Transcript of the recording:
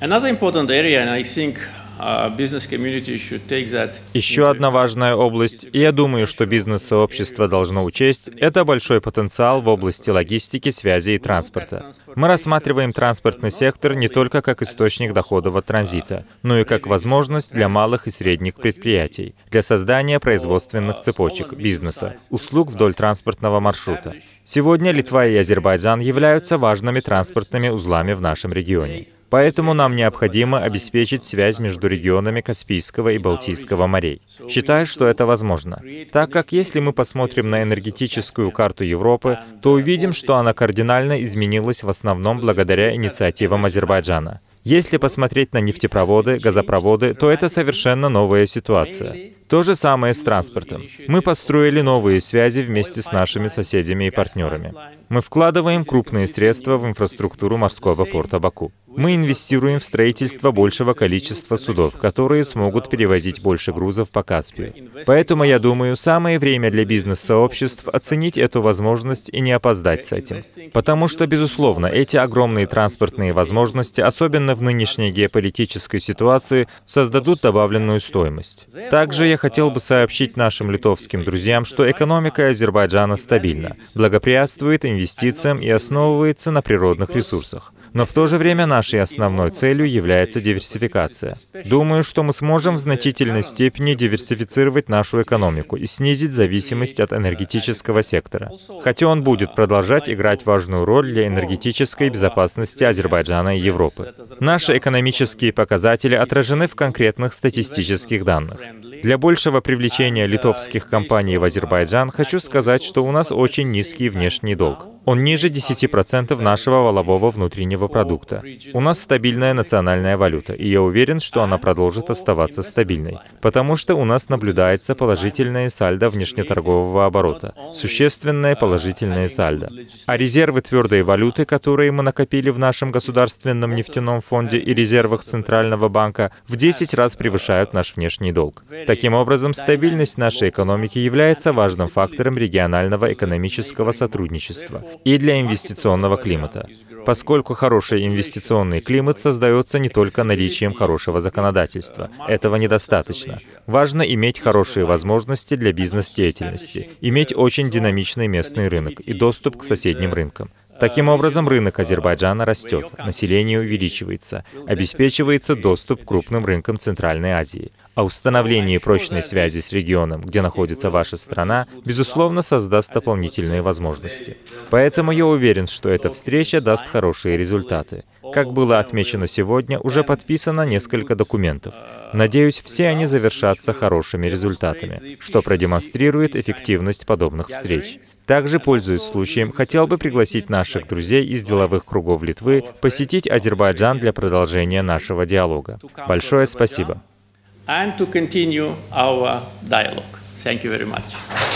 Uh, Еще одна важная область, и я думаю, что бизнес-сообщество должно учесть, это большой потенциал в области логистики, связи и транспорта. Мы рассматриваем транспортный сектор не только как источник доходов от транзита, но и как возможность для малых и средних предприятий, для создания производственных цепочек, бизнеса, услуг вдоль транспортного маршрута. Сегодня Литва и Азербайджан являются важными транспортными узлами в нашем регионе. Поэтому нам необходимо обеспечить связь между регионами Каспийского и Балтийского морей. Считаю, что это возможно, так как если мы посмотрим на энергетическую карту Европы, то увидим, что она кардинально изменилась в основном благодаря инициативам Азербайджана. Если посмотреть на нефтепроводы, газопроводы, то это совершенно новая ситуация. То же самое с транспортом. Мы построили новые связи вместе с нашими соседями и партнерами. Мы вкладываем крупные средства в инфраструктуру морского порта Баку. Мы инвестируем в строительство большего количества судов, которые смогут перевозить больше грузов по Каспию. Поэтому, я думаю, самое время для бизнес-сообществ оценить эту возможность и не опоздать с этим. Потому что, безусловно, эти огромные транспортные возможности, особенно в нынешней геополитической ситуации, создадут добавленную стоимость. Также я хотел бы сообщить нашим литовским друзьям, что экономика Азербайджана стабильна, благоприятствует инвестициям и основывается на природных ресурсах. Но в то же время наш нашей основной целью является диверсификация. Думаю, что мы сможем в значительной степени диверсифицировать нашу экономику и снизить зависимость от энергетического сектора. Хотя он будет продолжать играть важную роль для энергетической безопасности Азербайджана и Европы. Наши экономические показатели отражены в конкретных статистических данных. Для большего привлечения литовских компаний в Азербайджан хочу сказать, что у нас очень низкий внешний долг. Он ниже 10% нашего волового внутреннего продукта. У нас стабильная национальная валюта, и я уверен, что она продолжит оставаться стабильной, потому что у нас наблюдается положительное сальдо внешнеторгового оборота, существенное положительное сальдо. А резервы твердой валюты, которые мы накопили в нашем государственном нефтяном фонде и резервах Центрального банка, в 10 раз превышают наш внешний долг. Таким образом, стабильность нашей экономики является важным фактором регионального экономического сотрудничества и для инвестиционного климата, поскольку хороший инвестиционный климат создается не только наличием хорошего законодательства. Этого недостаточно. Важно иметь хорошие возможности для бизнес-деятельности, иметь очень динамичный местный рынок и доступ к соседним рынкам. Таким образом, рынок Азербайджана растет, население увеличивается, обеспечивается доступ к крупным рынкам Центральной Азии о установлении прочной связи с регионом, где находится ваша страна, безусловно, создаст дополнительные возможности. Поэтому я уверен, что эта встреча даст хорошие результаты. Как было отмечено сегодня, уже подписано несколько документов. Надеюсь, все они завершатся хорошими результатами, что продемонстрирует эффективность подобных встреч. Также, пользуясь случаем, хотел бы пригласить наших друзей из деловых кругов Литвы посетить Азербайджан для продолжения нашего диалога. Большое спасибо. and to continue our dialogue. Thank you very much.